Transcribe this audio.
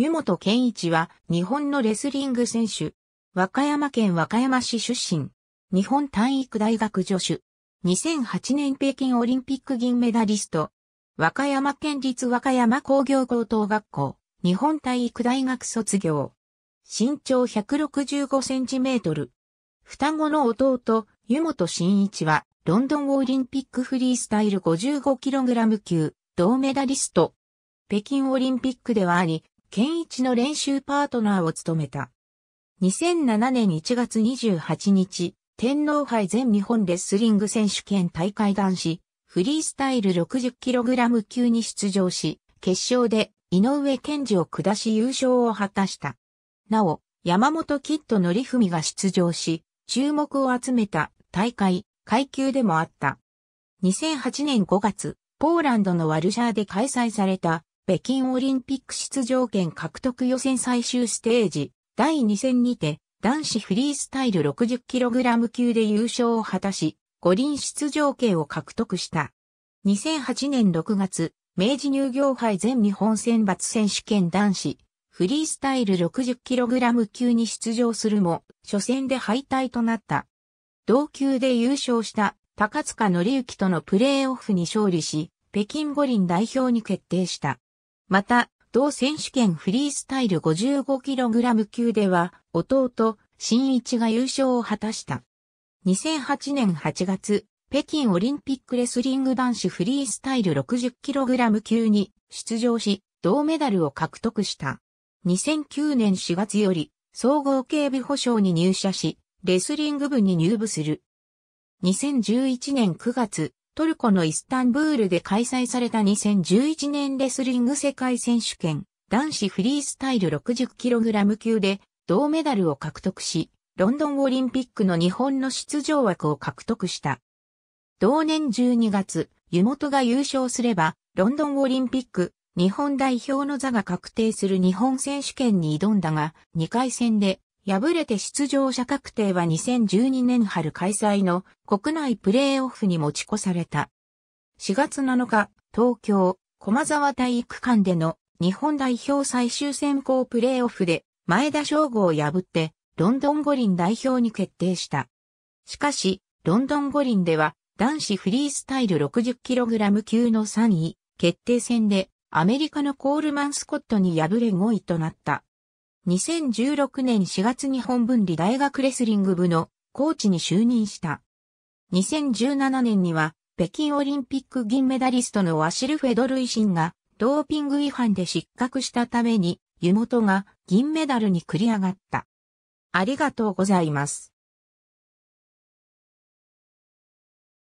湯本健一は日本のレスリング選手。和歌山県和歌山市出身。日本体育大学助手。2008年北京オリンピック銀メダリスト。和歌山県立和歌山工業高等学校。日本体育大学卒業。身長165センチメートル。双子の弟、湯本真一は、ロンドンオリンピックフリースタイル 55kg 級、銅メダリスト。北京オリンピックではあり、健一の練習パートナーを務めた。2007年1月28日、天皇杯全日本レスリング選手権大会男子、フリースタイル 60kg 級に出場し、決勝で井上健二を下し優勝を果たした。なお、山本キッドのりふみが出場し、注目を集めた大会、階級でもあった。2008年5月、ポーランドのワルシャーで開催された北京オリンピック出場権獲得予選最終ステージ第2戦にて男子フリースタイル 60kg 級で優勝を果たし、五輪出場権を獲得した。2008年6月、明治乳業杯全日本選抜選手権男子、フリースタイル 60kg 級に出場するも、初戦で敗退となった。同級で優勝した高塚則之とのプレーオフに勝利し、北京五輪代表に決定した。また、同選手権フリースタイル 55kg 級では、弟、新一が優勝を果たした。2008年8月、北京オリンピックレスリング男子フリースタイル 60kg 級に出場し、銅メダルを獲得した。2009年4月より、総合警備保障に入社し、レスリング部に入部する。2011年9月、トルコのイスタンブールで開催された2011年レスリング世界選手権男子フリースタイル 60kg 級で銅メダルを獲得し、ロンドンオリンピックの日本の出場枠を獲得した。同年12月、湯本が優勝すれば、ロンドンオリンピック日本代表の座が確定する日本選手権に挑んだが、2回戦で敗れて出場者確定は2012年春開催の国内プレーオフに持ち越された。4月7日、東京、駒沢体育館での日本代表最終選考プレーオフで前田翔吾を破ってロンドン五輪代表に決定した。しかし、ロンドン五輪では男子フリースタイル 60kg 級の3位決定戦でアメリカのコールマン・スコットに敗れ5位となった。2016年4月に本分離大学レスリング部のコーチに就任した。2017年には北京オリンピック銀メダリストのワシル・フェドルイシンがドーピング違反で失格したために湯本が銀メダルに繰り上がった。ありがとうございます。